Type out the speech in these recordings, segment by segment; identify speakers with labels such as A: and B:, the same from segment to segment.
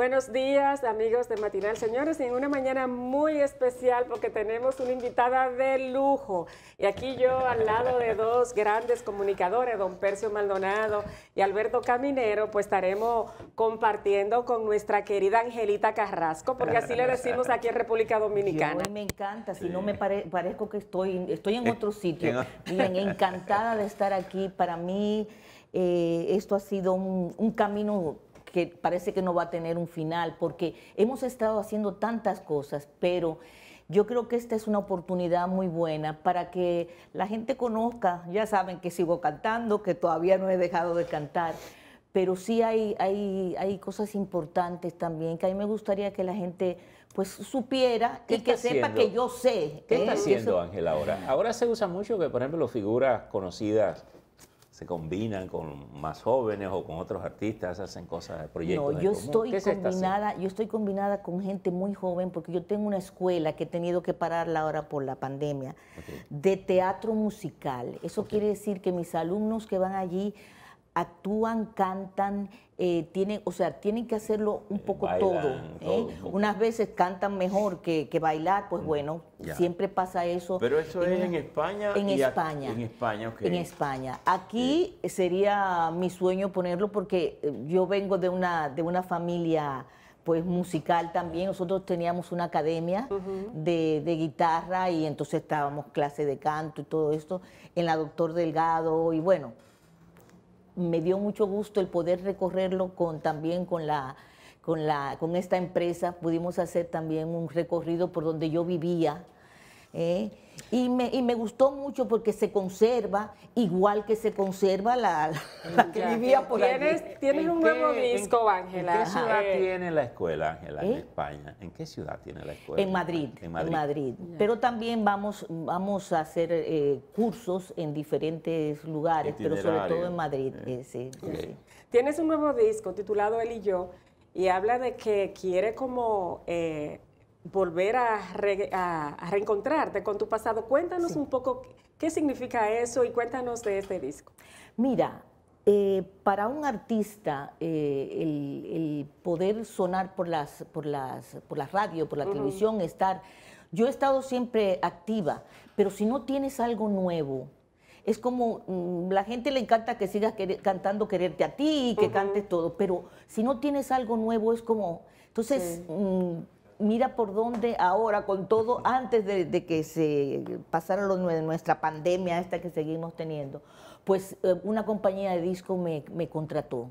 A: Buenos días, amigos de Matinal. Señores, en una mañana muy especial porque tenemos una invitada de lujo. Y aquí yo al lado de dos grandes comunicadores, don Percio Maldonado y Alberto Caminero, pues estaremos compartiendo con nuestra querida Angelita
B: Carrasco,
A: porque así le decimos aquí en República Dominicana. mí me
B: encanta, si no me parezco que estoy, estoy en eh, otro sitio. Bien, encantada de estar aquí. Para mí eh, esto ha sido un camino que parece que no va a tener un final, porque hemos estado haciendo tantas cosas, pero yo creo que esta es una oportunidad muy buena para que la gente conozca, ya saben que sigo cantando, que todavía no he dejado de cantar, pero sí hay, hay, cosas importantes también que a mí me gustaría que la gente pues supiera y que sepa que yo sé. ¿Qué está haciendo Ángel ahora?
C: Ahora se usa mucho que, por ejemplo, las figuras conocidas se combinan con más jóvenes o con otros artistas, hacen cosas, proyectos. No, yo estoy combinada,
B: yo estoy combinada con gente muy joven porque yo tengo una escuela que he tenido que pararla ahora por la pandemia de teatro musical. Eso quiere decir que mis alumnos que van allí actúan, cantan, eh, tienen, o sea, tienen que hacerlo un eh, poco todo. ¿eh? Unas veces cantan mejor que, bailar, pues mm, bueno, siempre pasa eso. Pero eso es en España. En España. En
D: España, En
B: España. Aquí sería mi sueño ponerlo porque yo vengo de una, de una familia pues musical también. Nosotros teníamos una academia de, guitarra y entonces estábamos clase de canto y todo esto en la Doctor Delgado y bueno me dio mucho gusto el poder recorrerlo con, también con la, con, la, con esta empresa. Pudimos hacer también un recorrido por donde yo vivía. ¿eh? Y me, y me gustó mucho porque se conserva igual que se conserva la, que vivía por ¿Tienes, Tienes un nuevo disco, Ángela. ¿En qué ciudad
C: tiene la escuela, Ángela, en ¿Eh? España? ¿En qué ciudad tiene la escuela? En Madrid. En Madrid.
B: Pero también vamos, vamos a hacer eh, cursos en diferentes lugares, pero sobre todo en Madrid. Eh. Sí, sí. Tienes un
A: nuevo disco titulado
B: Él y yo y habla de
A: que quiere como eh, volver a, reencontrarte con tu pasado. Cuéntanos un poco qué significa eso y cuéntanos de este disco.
B: Mira, eh, para un artista eh, el, poder sonar por las, por las, por la radio, por la televisión, estar... Yo he estado siempre activa, pero si no tienes algo nuevo, es como mm, la gente le encanta que sigas cantando quererte a ti, y que cantes todo, pero si no tienes algo nuevo es como, entonces mm, mira por dónde ahora, con todo, antes de, que se pasara nuestra pandemia esta que seguimos teniendo, pues eh, una compañía de disco me, contrató.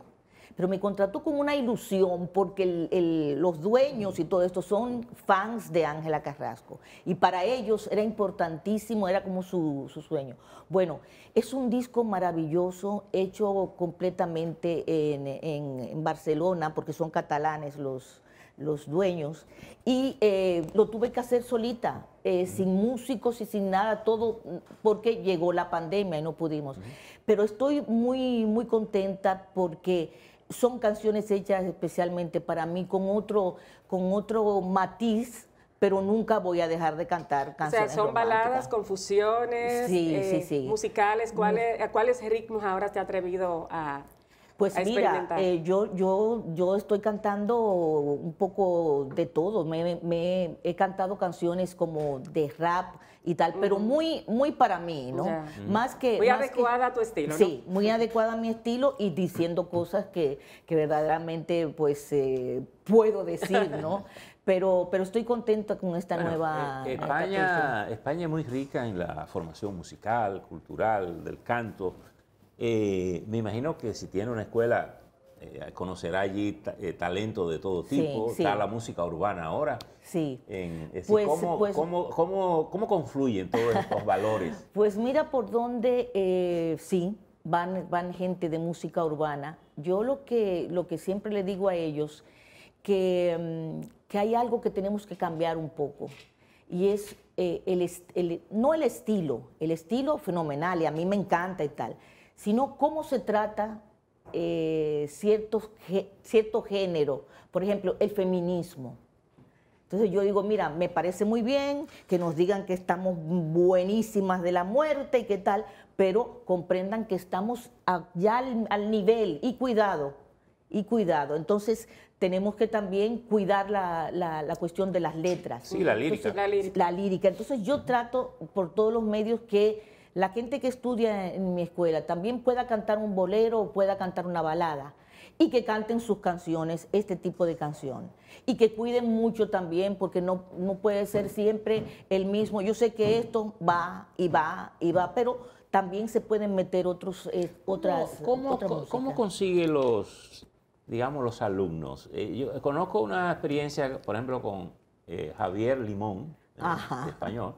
B: Pero me contrató con una ilusión porque los dueños y todo esto son fans de Ángela Carrasco. Y para ellos era importantísimo, era como su, sueño. Bueno, es un disco maravilloso, hecho completamente en Barcelona, porque son catalanes los, los dueños, y eh, lo tuve que hacer solita, eh, sin músicos y sin nada, todo porque llegó la pandemia y no pudimos. Pero estoy muy, muy contenta porque son canciones hechas especialmente para mí con otro, con otro matiz pero nunca voy a dejar de cantar canciones. O sea, son baladas,
A: confusiones, eh, musicales. ¿Cuáles, ¿A cuáles ritmos ahora te ha atrevido a, pues mira, eh,
B: yo, yo, yo estoy cantando un poco de todo. Me, he cantado canciones como de rap y tal, pero muy, muy para mí, ¿no? Más que. Muy adecuada
A: a tu estilo, Sí,
B: muy adecuada a mi estilo y diciendo cosas que, verdaderamente, pues, eh, puedo decir, ¿no? pero, pero estoy contenta con esta nueva... Eh, España,
C: España es muy rica en la formación musical, cultural, del canto. Eh, me imagino que si tiene una escuela, eh, conocerá allí eh, talento de todo tipo, está la música urbana ahora. Sí. En, pues, pues ¿cómo, cómo, cómo, confluyen todos estos valores?
B: Pues mira por dónde sí, van, van gente de música urbana. Yo lo que, lo que siempre le digo a ellos, que, mm, que hay algo que tenemos que cambiar un poco y es el, el, no el estilo, el estilo fenomenal y a mí me encanta y tal, sino cómo se trata eh, cierto género, por ejemplo, el feminismo. Entonces yo digo, mira, me parece muy bien que nos digan que estamos buenísimas de la muerte y qué tal, pero comprendan que estamos ya al, nivel y cuidado, y cuidado. Entonces tenemos que también cuidar la, cuestión de las letras. Sí, la la lírica. la lírica. Entonces yo trato por todos los medios que la gente que estudia en mi escuela también pueda cantar un bolero o pueda cantar una balada y que canten sus canciones, este tipo de canción. Y que cuiden mucho también, porque no, no puede ser siempre el mismo. Yo sé que esto va y va y va, pero también se pueden meter otros, eh, otras... Eh, ¿Cómo, ¿cómo,
C: consigue los, digamos, los alumnos? Eh, yo conozco una experiencia, por ejemplo, con Javier Limón, español,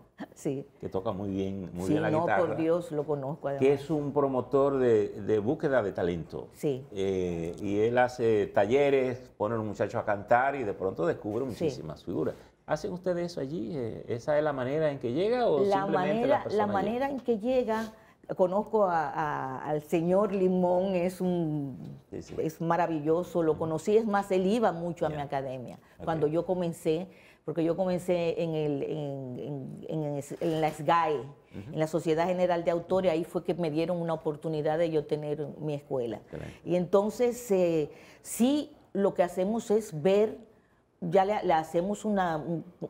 C: que toca muy bien, muy bien la no, por
B: Dios, lo conozco Que es
C: un promotor de, búsqueda de talento. Sí. Eh, y él hace talleres, pone a los muchachos a cantar y de pronto descubre muchísimas figuras. ¿Hacen ustedes eso allí? Eh, ¿Esa es la manera en que llega la manera, la, manera
B: en que llega conozco al señor Limón, es un es maravilloso, lo mm. conocí, es más, él iba mucho a mi academia. Cuando yo comencé, porque yo comencé en, el, en, la SGAE, en la Sociedad General de Autores, ahí fue que me dieron una oportunidad de yo tener mi escuela. Y entonces, eh, sí, lo que hacemos es ver, ya le, hacemos una,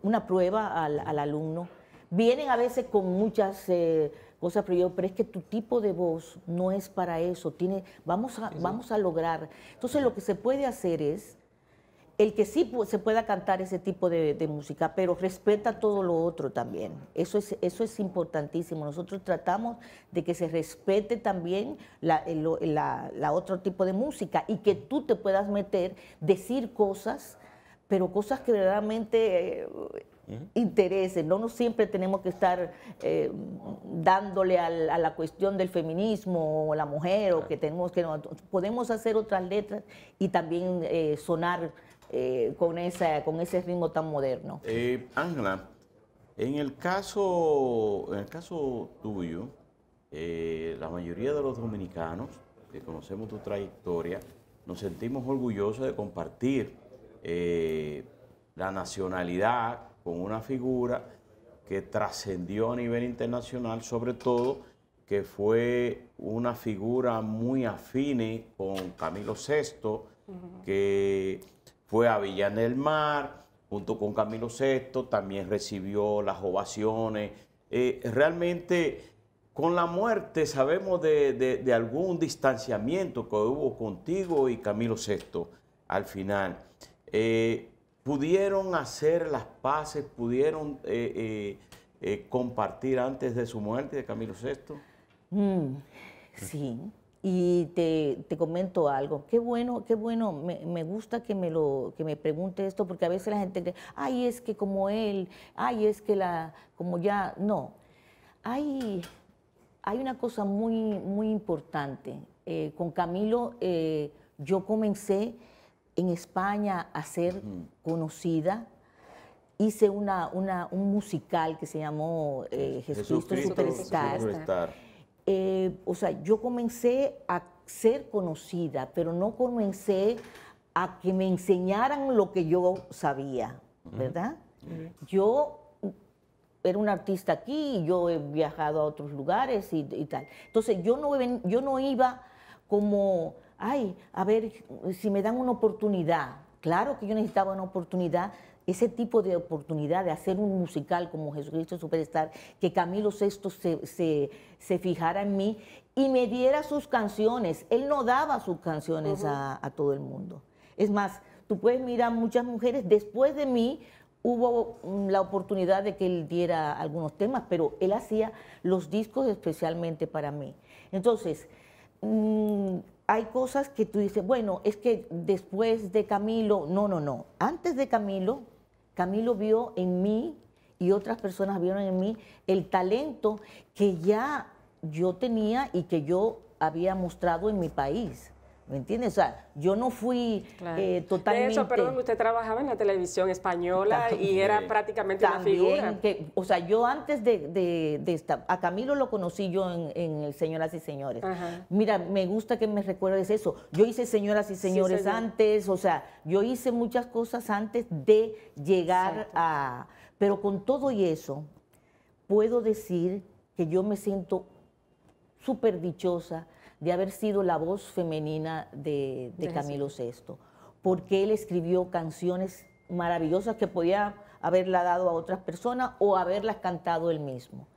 B: una prueba al, alumno. Vienen a veces con muchas... Eh, cosas, pero yo, pero es que tu tipo de voz no es para eso, tiene, vamos, a, vamos a lograr. Entonces lo que se puede hacer es el que sí se pueda cantar ese tipo de, música, pero respeta todo lo otro también. Eso es, eso es importantísimo. Nosotros tratamos de que se respete también la, otro tipo de música y que tú te puedas meter, decir cosas, pero cosas que verdaderamente... Eh, interesen. No, siempre tenemos que estar eh, dándole a la cuestión del feminismo o la mujer o que tenemos que... podemos hacer otras letras y también eh, sonar eh, con, esa, con ese ritmo tan moderno.
D: Eh, Ángela, en, el caso, en el caso tuyo, eh, la mayoría de los dominicanos que conocemos tu trayectoria, nos sentimos orgullosos de compartir la nacionalidad con una figura que trascendió a nivel internacional, sobre todo que fue una figura muy afine con Camilo VI, que fue a Villa del Mar, junto con Camilo VI, también recibió las ovaciones. Eh, realmente, con la muerte sabemos de, algún distanciamiento que hubo contigo y Camilo VI al final. Eh, ¿Pudieron hacer las paces? ¿Pudieron eh, compartir antes de su muerte de Camilo VI?
B: Mm, sí y te, comento algo, qué bueno, qué bueno, me, gusta que me, lo, que me pregunte esto, porque a veces la gente cree, ay, es que como él, ay, es que la, como ya, no. Hay, hay una cosa muy, muy importante. Eh, con Camilo eh, yo comencé en España a ser conocida, hice una, una, un musical que se llamó eh, Jesucristo, Superstar. Eh, o sea, yo comencé a ser conocida, pero no comencé a que me enseñaran lo que yo sabía, ¿verdad? Yo era un artista aquí, yo he viajado a otros lugares y, tal. Entonces yo no iba como, ay, a ver si me dan una oportunidad. Claro que yo necesitaba una oportunidad, ese tipo de oportunidad de hacer un musical como Jesucristo Superstar, que Camilo VI se, se, fijara en mí y me diera sus canciones. Él no daba sus canciones a, todo el mundo. Es más, tú puedes mirar muchas mujeres después de mí, hubo mm, la oportunidad de que él diera algunos temas, pero él hacía los discos especialmente para mí. Entonces, mm, hay cosas que tú dices, bueno, es que después de Camilo, no, no, no, antes de Camilo, Camilo vio en mí y otras personas vieron en mí el talento que ya yo tenía y que yo había mostrado en mi país. ¿Me entiendes? O sea, yo no fui eh, totalmente... De eso, perdón,
A: usted trabajaba en la televisión española y era prácticamente una figura.
B: Que, o sea, yo antes de, esta, A Camilo lo conocí yo en, el Señoras y Señores. Mira, me gusta que me recuerdes eso. Yo hice Señoras y Señores antes, o sea, yo hice muchas cosas antes de llegar a... Pero con todo y eso, puedo decir que yo me siento súper dichosa de haber sido la voz femenina de, Camilo VI, porque él escribió canciones maravillosas que podía haberla dado a otras personas o haberlas cantado él mismo.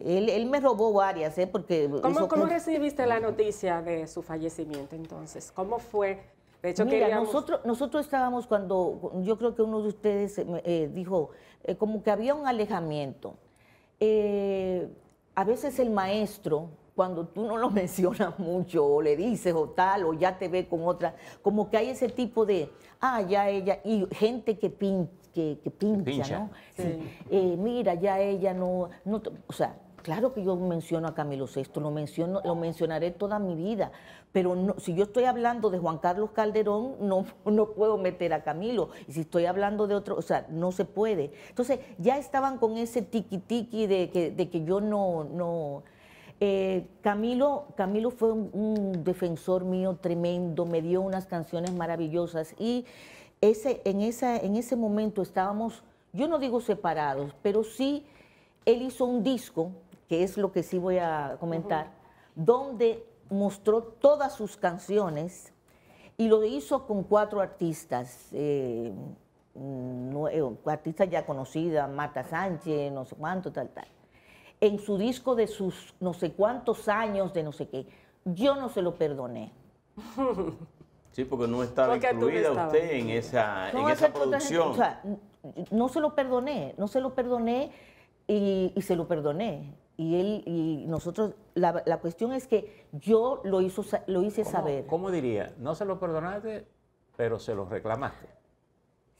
B: Él, me robó varias, ¿eh? Porque ¿Cómo,
A: recibiste la noticia de su fallecimiento entonces? ¿Cómo fue? De hecho, Mira, nosotros,
B: nosotros estábamos cuando, yo creo que uno de ustedes eh, eh, dijo, eh, como que había un alejamiento. a veces el maestro cuando tú no lo mencionas mucho o le dices o tal, o ya te ve con otra, como que hay ese tipo de, ah, ya ella, y gente que, pin, que, que pincha, ¿no? Eh, mira, ya ella no, no, o sea, claro que yo menciono a Camilo VI, lo, menciono, lo mencionaré toda mi vida, pero no, si yo estoy hablando de Juan Carlos Calderón, no, no puedo meter a Camilo, y si estoy hablando de otro, o sea, no se puede. Entonces, ya estaban con ese tiqui-tiqui de que, de que yo no... no eh, Camilo, Camilo fue un, defensor mío tremendo, me dio unas canciones maravillosas y ese, en, esa, en ese momento estábamos, yo no digo separados, pero sí él hizo un disco, que es lo que sí voy a comentar, donde mostró todas sus canciones y lo hizo con cuatro artistas. Eh, mm, eh, artistas ya conocidas, Marta Sánchez, no sé cuánto, tal, tal en su disco de sus no sé cuántos años, de no sé qué. Yo no se lo perdoné.
D: Sí, porque no estaba incluida usted en esa, en esa producción. O sea,
B: no se lo perdoné, no se lo perdoné y, se lo perdoné. Y él y nosotros, la, la, cuestión es que yo lo, hizo, lo hice saber. ¿Cómo diría?
C: No se lo perdonaste, pero se lo reclamaste.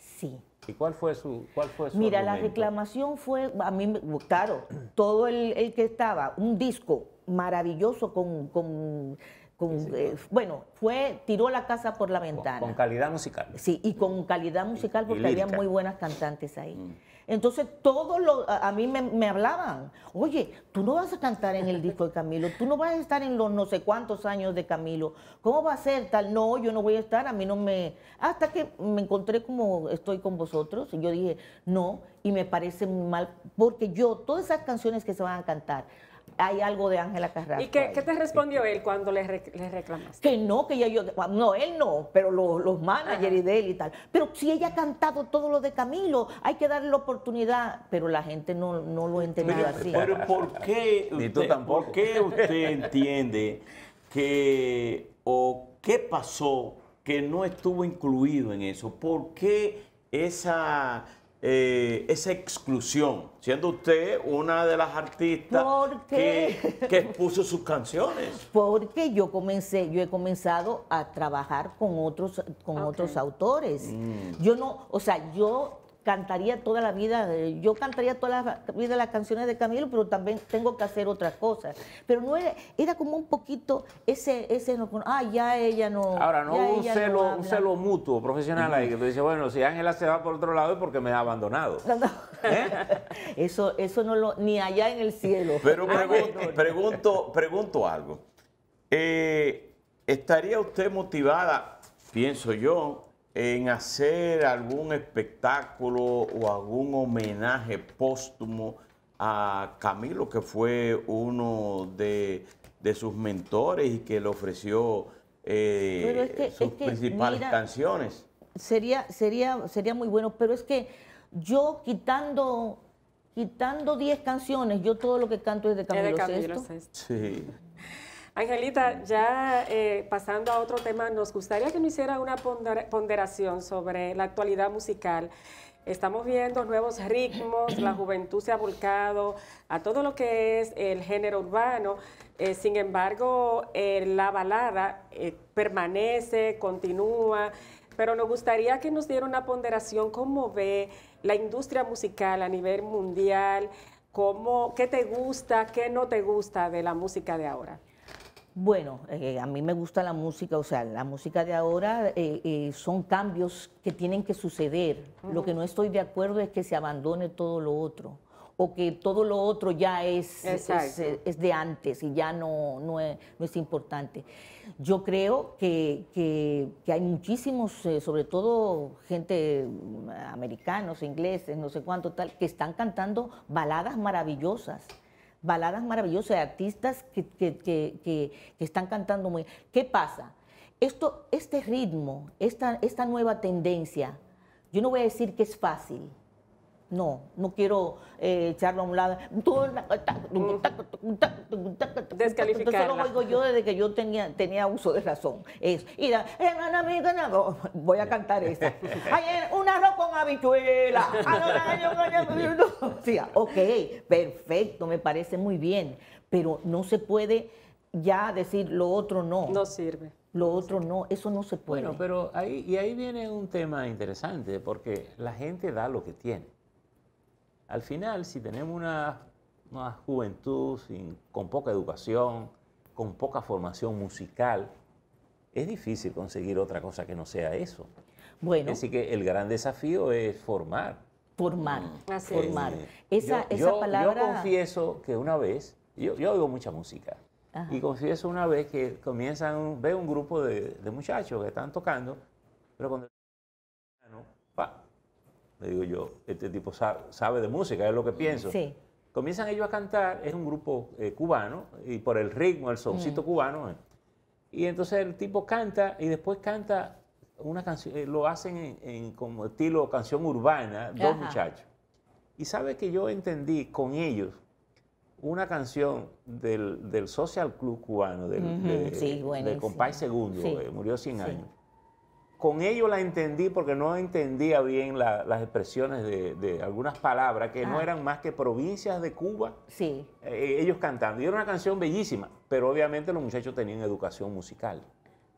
C: Sí. ¿Y cuál fue su cuál fue su Mira, la
B: reclamación fue, a mí, claro, todo el, que estaba, un disco maravilloso con, eh, bueno, fue, tiró la casa por la ventana. Con,
C: calidad musical. Sí,
B: y con calidad musical porque había muy buenas cantantes ahí. Mm. Entonces, todos a, mí me, me, hablaban, oye, tú no vas a cantar en el disco de Camilo, tú no vas a estar en los no sé cuántos años de Camilo, ¿cómo va a ser tal? No, yo no voy a estar, a mí no me... Hasta que me encontré como estoy con vosotros, y yo dije, no, y me parece muy mal, porque yo, todas esas canciones que se van a cantar, hay algo de Ángela Carrasco. ¿Y
A: qué, te respondió él cuando le, reclamaste?
B: Que no, que ella yo, ah, no, él no, pero los, managers y de él y tal. Pero si ella ha cantado todo lo de Camilo, hay que darle la oportunidad, pero la gente no, lo entendió así. Pero
D: ¿por qué, usted, ¿por qué usted entiende que o qué pasó que no estuvo incluido en eso? ¿Por qué esa eh, esa exclusión, siendo usted una de las artistas que, expuso sus canciones.
B: Porque yo comencé, yo he comenzado a trabajar con otros, con otros autores. Mm. Yo no, o sea, yo cantaría toda la vida, yo cantaría toda la vida las canciones de Camilo, pero también tengo que hacer otras cosas. Pero no era, como un poquito ese, ese ah, ya ella no. Ahora, no un celo,
C: mutuo profesional ahí, que tú dices, bueno, si Ángela se va por otro lado es porque me ha abandonado.
B: ¿Eh? Eso, eso no lo, ni allá en el
C: cielo. Pero pregunto,
D: pregunto, pregunto algo. Eh, ¿Estaría usted motivada, pienso yo, en hacer algún espectáculo o algún homenaje póstumo a Camilo, que fue uno de, sus mentores y que le ofreció eh, sus principales canciones.
B: Sería, sería, sería muy bueno, pero es que yo quitando quitando 10 canciones, yo todo lo que canto es de Camilo, Angelita, ya eh,
A: pasando a otro tema, nos gustaría que nos hiciera una ponderación sobre la actualidad musical. Estamos viendo nuevos ritmos, la juventud se ha volcado a todo lo que es el género urbano. Eh, sin embargo, eh, la balada permanece, continúa, pero nos gustaría que nos diera una ponderación cómo ve la industria musical a nivel mundial, cómo, qué te gusta, qué no te gusta de la música de ahora.
B: Bueno, eh, a mí me gusta la música, o sea, la música de ahora eh, eh, son cambios que tienen que suceder. Lo que no estoy de acuerdo es que se abandone todo lo otro o que todo lo otro ya es, es, de antes y ya no, es, importante. Yo creo que, hay muchísimos, sobre todo gente mm, americanos, ingleses, no sé cuánto tal, que están cantando baladas maravillosas baladas maravillosas de artistas que, están cantando muy... ¿Qué pasa? Esto, este ritmo, esta, esta nueva tendencia, yo no voy a decir que es fácil, no, no quiero echarlo a un lado.
A: Descalificarla. Eso lo oigo yo
B: desde que yo tenía, tenía uso de razón. Es, y la, hermana voy a cantar eso. un arroz con habichuela. ok, perfecto, me parece muy bien. Pero no se puede ya decir lo otro no. No sirve. Lo otro no, eso no se puede. Bueno,
C: pero ahí, y ahí viene un tema interesante, porque la gente da lo que tiene al final, si tenemos una, juventud con poca educación, con poca formación musical, es difícil conseguir otra cosa que no sea eso. Bueno. Así que el gran desafío es formar. Formar, mm.
B: eh, formar. Esa, yo, palabra... Yo
C: confieso que una vez, yo, oigo mucha música, y confieso una vez que comienzan, veo un grupo de, muchachos que están tocando, pero cuando... Me digo yo, este tipo sabe, de música, es lo que pienso. Comienzan ellos a cantar, es un grupo eh, cubano, y por el ritmo, el soncito mm. cubano. Eh. Y entonces el tipo canta y después canta una canción, eh, lo hacen en, como estilo canción urbana, dos muchachos. Y sabe que yo entendí con ellos una canción del, Social Club cubano, del, compay segundo, murió 100 años con ellos la entendí porque no entendía bien las expresiones de, algunas palabras que no ah. eran más que provincias de Cuba. Sí. Eh, ellos cantando. Y era una canción bellísima, pero obviamente los muchachos tenían educación musical.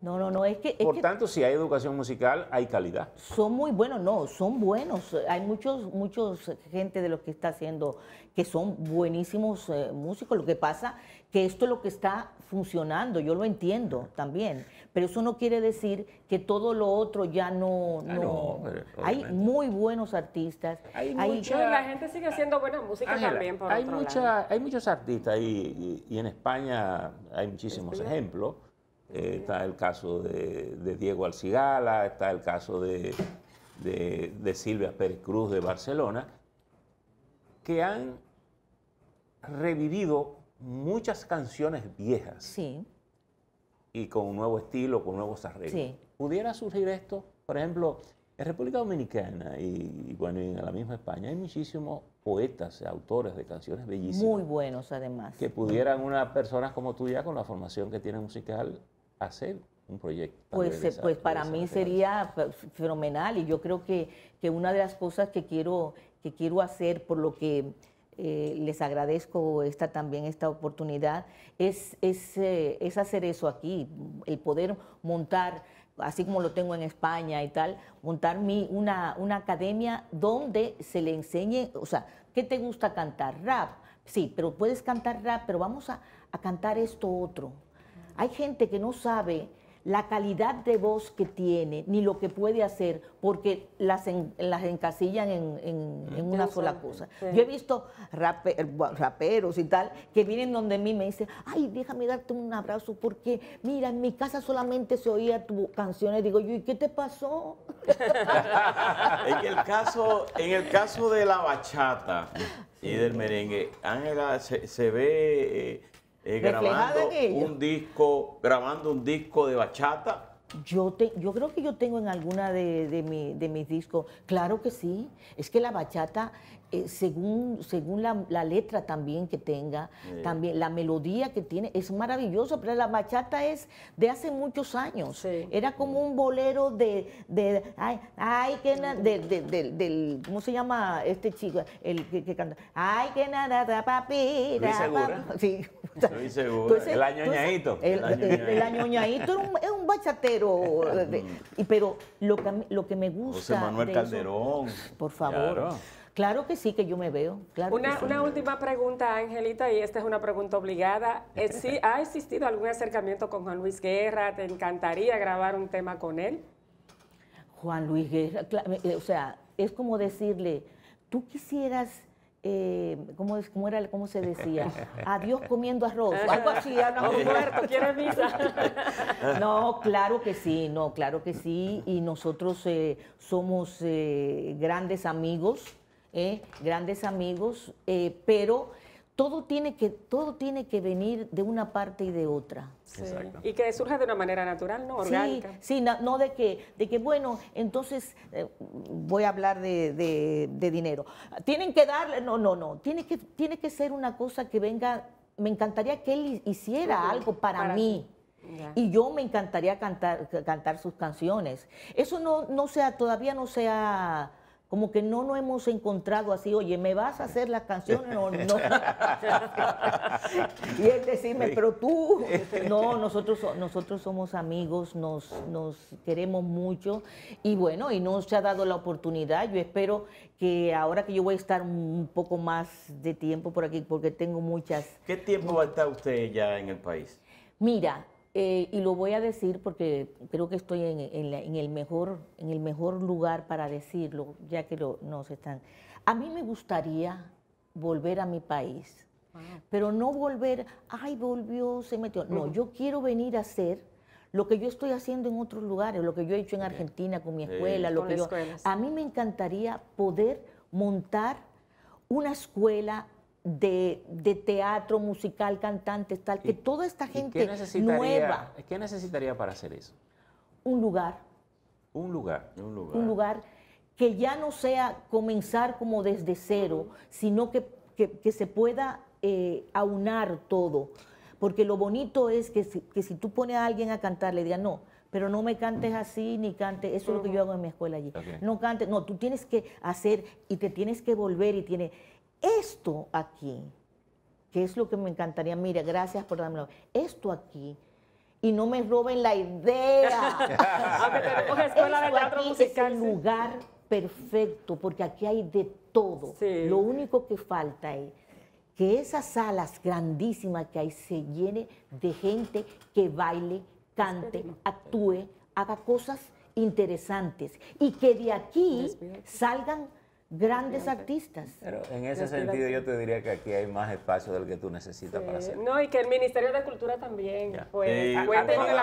B: No, no, no, es que... Es Por
C: tanto, si hay educación musical, hay calidad.
B: Son muy buenos, no, son buenos. Hay muchos, muchos gente de los que está haciendo que son buenísimos eh, músicos. Lo que pasa que esto es lo que está funcionando, yo lo entiendo también, pero eso no quiere decir que todo lo otro ya no... Ah, no, hay muy buenos artistas. Hay, la
A: gente sigue haciendo buena música también, por hay otro
B: Hay muchos
C: artistas y, y, en España hay muchísimos ejemplos eh, está el caso de, Diego Alcigala, está el caso de, Silvia Pérez Cruz de Barcelona, que han revivido muchas canciones viejas. Y con un nuevo estilo, con nuevos arreglos. ¿Pudiera surgir esto? Por ejemplo, en República Dominicana y, bueno, en la misma España hay muchísimos poetas, autores de canciones bellísimas.
B: Muy buenos, además. Que
C: pudieran unas personas como tú ya, con la formación que tienen musical, hacer un proyecto. Pues, eh, pues para mí
B: sería fenomenal y yo creo que, que, una de las cosas que quiero, que quiero hacer, por lo que eh, les agradezco esta, también esta oportunidad, es, eh, es, hacer eso aquí, el poder montar así como lo tengo en España y tal, montar mi, una, una academia donde se le enseñe, o sea, ¿qué te gusta cantar? Rap. Sí, pero puedes cantar rap, pero vamos a, a cantar esto otro. Hay gente que no sabe la calidad de voz que tiene, ni lo que puede hacer, porque las, las encasillan en, mm. una sola cosa. Yo he visto eh, raperos y tal que vienen donde mí me dicen, ay, déjame darte un abrazo, porque mira, en mi casa solamente se oía canción. canciones. Digo ¿y qué te pasó?
D: en, el caso, en el caso de la bachata y del merengue, Ángela, se, ve... Eh, eh, grabando un disco, grabando un disco de bachata.
B: Yo, te, yo creo que yo tengo en alguna de, de, mi, de mis discos, claro que sí, es que la bachata eh, según, según la, letra también que tenga, también la melodía que tiene, es maravilloso, pero la bachata es de hace muchos años. Era como un bolero de, ay, ay, que del, ¿cómo se llama este chico? El que, canta, ay, que nada, papi, Sí.
D: el añoñadito. El, el, es
B: un, bachatero, y, pero lo que, lo que me gusta... José Manuel Calderón. por favor. Claro que sí, que yo me veo. una,
A: última pregunta, Angelita, y esta es una pregunta obligada. Eh, ¿Ha existido algún acercamiento con Juan Luis Guerra? ¿Te encantaría grabar un tema con él?
B: Juan Luis Guerra, eh, o sea, es como decirle, tú quisieras... Eh, ¿cómo, se decía? Adiós comiendo arroz. Algo así, muerto, misa? no, claro que sí, no, claro que sí. Y nosotros somos grandes amigos. ¿eh? grandes amigos, eh, pero todo tiene, que, todo tiene que venir de una parte y de otra. Y que surja de una manera natural, ¿no? Orgánica. Sí, sí no, de, que, de que, bueno, entonces eh, voy a hablar de, dinero. Tienen que darle, no, no, no, tiene que, tiene que ser una cosa que venga, me encantaría que él hiciera algo para, mí. Y yo me encantaría cantar, cantar sus canciones. Eso no, no sea, todavía no sea como que no nos hemos encontrado así, oye, ¿me vas a hacer las canciones o no? y él decirme, pero tú, no, nosotros, nosotros somos amigos, nos, nos queremos mucho y bueno, y no se ha dado la oportunidad. Yo espero que ahora que yo voy a estar un poco más de tiempo por aquí, porque tengo muchas...
D: ¿Qué tiempo va a estar usted ya en el país?
B: Mira, eh, y lo voy a decir porque creo que estoy en, el mejor, en el mejor lugar para decirlo, ya que lo, nos están. A mí me gustaría volver a mi país, pero no volver, ay, volvió, se metió. No, yo quiero venir a hacer lo que yo estoy haciendo en otros lugares, lo que yo he hecho en Argentina con mi escuela, lo que A mí me encantaría poder montar una escuela de, teatro, musical, cantantes, tal, que toda esta gente nueva.
C: ¿Qué necesitaría para hacer eso? Un lugar. Un lugar. Un
B: lugar. que ya no sea comenzar como desde cero, sino que, se pueda eh, aunar todo. Porque lo bonito es que si, tú pones a alguien a cantar, le digas, no, pero no me cantes así ni cantes, eso es lo que yo hago en mi escuela allí. No cantes, no, tú tienes que hacer y te tienes que volver y tiene esto aquí, que es lo que me encantaría, mira, gracias por darme esto aquí, y no me roben la idea. Ah, esto aquí es el lugar perfecto, porque aquí hay de todo. Lo único que falta es que esas salas grandísimas que hay se llenen de gente que baile, cante, actúe, haga cosas interesantes y que de aquí salgan grandes artistas. Pero en ese sentido
C: yo te diría que aquí hay más espacio del que tú
A: necesitas para hacer. No, y que el Ministerio de Cultura también. Pues,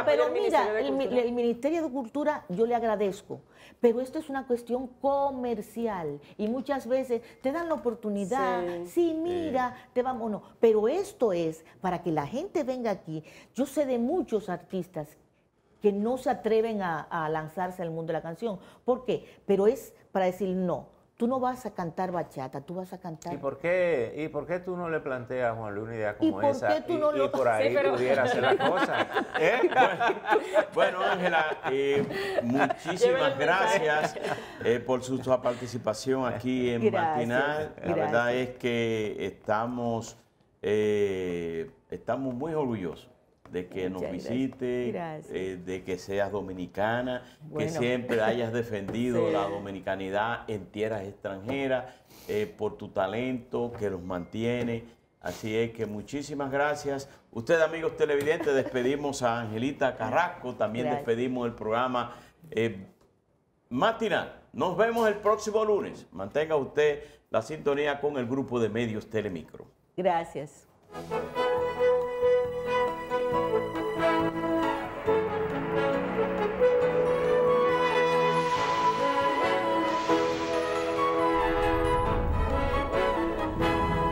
A: pero, mira, el,
B: Ministerio de Cultura yo le agradezco, pero esto es una cuestión comercial y muchas veces te dan la oportunidad, sí, mira, te vamos, no, pero esto es para que la gente venga aquí. Yo sé de muchos artistas que no se atreven a, a lanzarse al mundo de la canción. ¿Por qué? Pero es para decir no tú no vas a cantar bachata, tú vas a cantar. ¿Y
C: por qué, y por qué tú no le planteas a Juan Luis una idea como ¿Y por esa? Qué tú y, no lo... por ahí pudiera hacer la cosa.
D: ¿eh? Bueno, Ángela, eh, muchísimas gracias eh, por su, participación aquí en gracias, La verdad es que estamos, estamos muy orgullosos de que nos visite, eh, de que seas dominicana, que siempre hayas defendido la dominicanidad en tierras extranjeras, eh, por tu talento que los mantiene. Así es que muchísimas gracias. Ustedes, amigos televidentes, despedimos a Angelita Carrasco, también despedimos el programa eh, Nos vemos el próximo lunes. Mantenga usted la sintonía con el grupo de medios Telemicro.
B: Gracias.